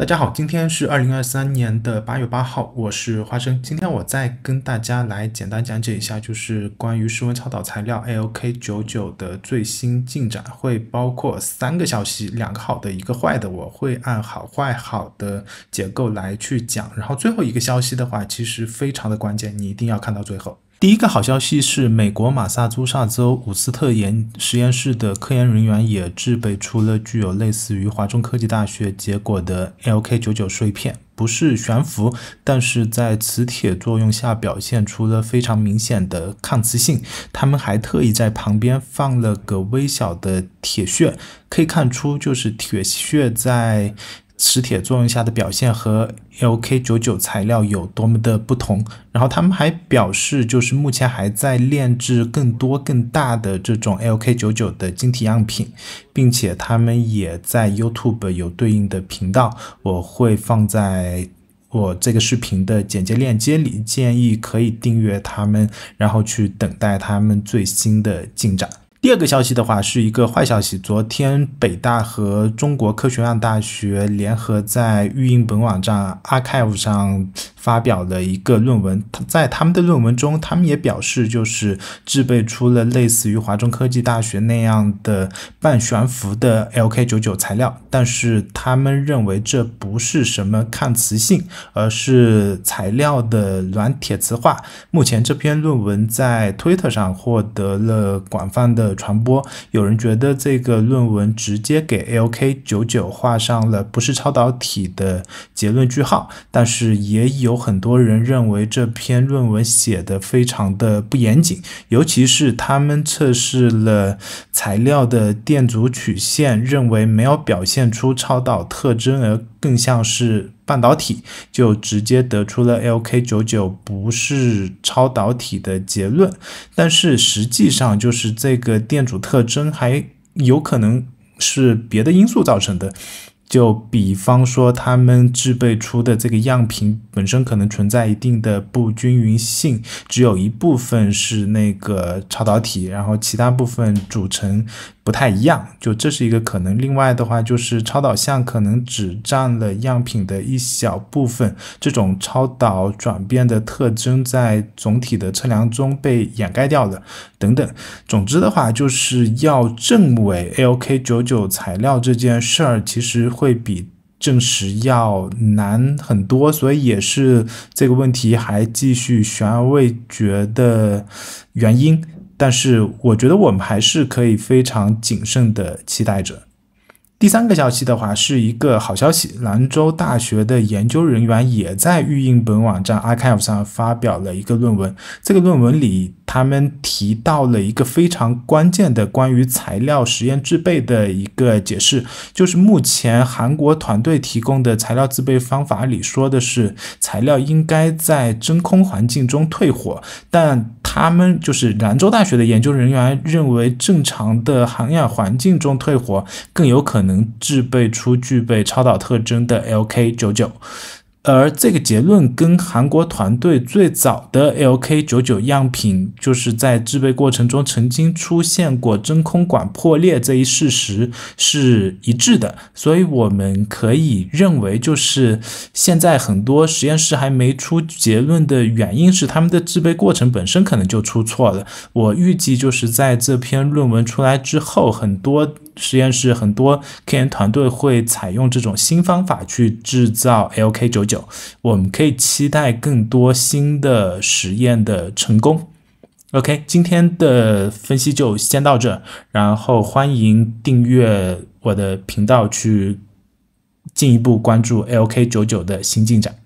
大家好，今天是二零二三年的八月八号，我是花生。今天我再跟大家来简单讲解一下，就是关于室温超导材料 LK99 的最新进展，会包括三个消息，两个好的，一个坏的。我会按好坏好的结构来去讲，然后最后一个消息的话，其实非常的关键，你一定要看到最后。第一个好消息是，美国马萨诸塞州伍斯特研实验室的科研人员也制备出了具有类似于华中科技大学结果的 LK99 碎片，不是悬浮，但是在磁铁作用下表现出了非常明显的抗磁性。他们还特意在旁边放了个微小的铁屑，可以看出就是铁屑在。磁铁作用下的表现和 LK99 材料有多么的不同？然后他们还表示，就是目前还在炼制更多更大的这种 LK99 的晶体样品，并且他们也在 YouTube 有对应的频道，我会放在我这个视频的简介链接里，建议可以订阅他们，然后去等待他们最新的进展。第二个消息的话是一个坏消息。昨天，北大和中国科学院大学联合在育婴本网站 a r h i v 上。发表了一个论文，在他们的论文中，他们也表示就是制备出了类似于华中科技大学那样的半悬浮的 LK 九九材料，但是他们认为这不是什么抗磁性，而是材料的软铁磁化。目前这篇论文在推特上获得了广泛的传播，有人觉得这个论文直接给 LK 九九画上了不是超导体的结论句号，但是也有。有很多人认为这篇论文写的非常的不严谨，尤其是他们测试了材料的电阻曲线，认为没有表现出超导特征，而更像是半导体，就直接得出了 LK99 不是超导体的结论。但是实际上，就是这个电阻特征还有可能是别的因素造成的。就比方说，他们制备出的这个样品本身可能存在一定的不均匀性，只有一部分是那个超导体，然后其他部分组成。不太一样，就这是一个可能。另外的话，就是超导像可能只占了样品的一小部分，这种超导转变的特征在总体的测量中被掩盖掉了，等等。总之的话，就是要证伪 AOK 九九材料这件事儿，其实会比证实要难很多，所以也是这个问题还继续悬而未决的原因。但是，我觉得我们还是可以非常谨慎的期待着。第三个消息的话是一个好消息，兰州大学的研究人员也在预印本网站 a r h i v 上发表了一个论文。这个论文里，他们提到了一个非常关键的关于材料实验制备的一个解释，就是目前韩国团队提供的材料制备方法里说的是材料应该在真空环境中退火，但他们就是兰州大学的研究人员认为，正常的含氧环境中退火更有可能。能制备出具备超导特征的 LK99，而这个结论跟韩国团队最早的 LK99 样品就是在制备过程中曾经出现过真空管破裂这一事实是一致的，所以我们可以认为，就是现在很多实验室还没出结论的原因是他们的制备过程本身可能就出错了。我预计就是在这篇论文出来之后，很多。实验室很多科研团队会采用这种新方法去制造 LK99，我们可以期待更多新的实验的成功。OK，今天的分析就先到这，然后欢迎订阅我的频道去进一步关注 LK99 的新进展。